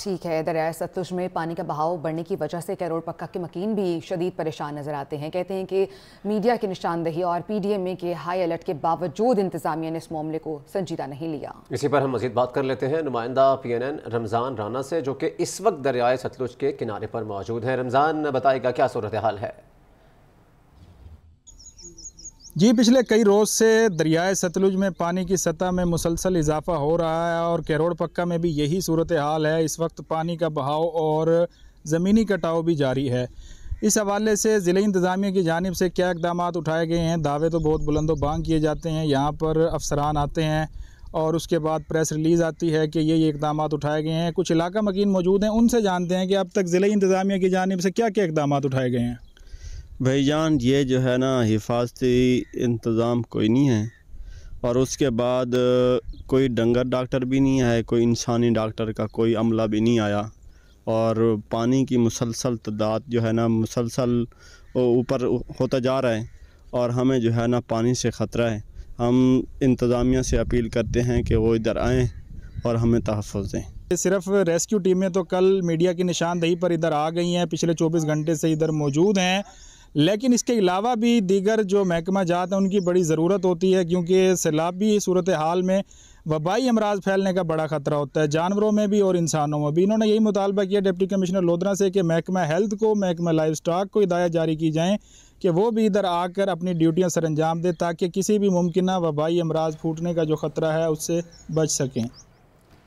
ठीक है दरियाए सतलुज में पानी का बहाव बढ़ने की वजह से करोड़ पक्का के मकीन भी शदीद परेशान नजर आते हैं कहते हैं कि मीडिया की निशानदही और पी डी एम ए के हाई अलर्ट के बावजूद इंतजामिया ने इस मामले को संजीदा नहीं लिया इसी पर हम मजीद बात कर लेते हैं नुमाइंदा P N N Ramzan Rana से जो कि इस वक्त दरियाए सतलुज के किनारे पर मौजूद है रमज़ान बताएगा क्या सूरत हाल है जी पिछले कई रोज़ से दरियाए सतलुज में पानी की सतह में मुसलसल इजाफा हो रहा है और कैरोड़ पक्का में भी यही सूरत हाल है इस वक्त पानी का बहाव और ज़मीनी कटाव भी जारी है इस हवाले से ज़िले इंतज़ामिया की जानब से क्या इकदाम उठाए गए हैं दावे तो बहुत बुलंदोबांग किए जाते हैं यहाँ पर अफसरान आते हैं और उसके बाद प्रेस रिलीज़ आती है कि ये ये इकदाम उठाए गए हैं कुछ इलाका मकिन मौजूद हैं उनसे जानते हैं कि अब तक ज़िले इंतज़ामिया की जानब से क्या क्या इकदाम उठाए गए हैं भाईजान ये जो है ना हिफाजती इंतज़ाम कोई नहीं है और उसके बाद कोई डंगर डॉक्टर भी नहीं है कोई इंसानी डॉक्टर का कोई अमला भी नहीं आया और पानी की मुसलसल तदाद जो है ना मुसलसल ऊपर होता जा रहा है और हमें जो है ना पानी से ख़तरा है हम इंतज़ामिया से अपील करते हैं कि वो इधर आएँ और हमें तहफ़ दें सिर्फ रेस्क्यू टीमें तो कल मीडिया की निशानदही पर इधर आ गई हैं पिछले 24 घंटे से इधर मौजूद हैं लेकिन इसके अलावा भी दीगर जो महकमा जात हैं उनकी बड़ी ज़रूरत होती है क्योंकि सैलाबी सूरत हाल में वबाई अमराज फैलने का बड़ा ख़तरा होता है जानवरों में भी और इंसानों में भी इन्होंने यही मुतालबा किया डिप्टी कमिश्नर लोधरा से कि महकमा हेल्थ को महकमा लाइफ स्टाक को हिदायत जारी की जाएँ कि वो भी इधर आकर अपनी ड्यूटियाँ सर अंजाम दें ताकि किसी भी मुमकिन वबाई अमराज फूटने का जो ख़तरा है उससे बच सकें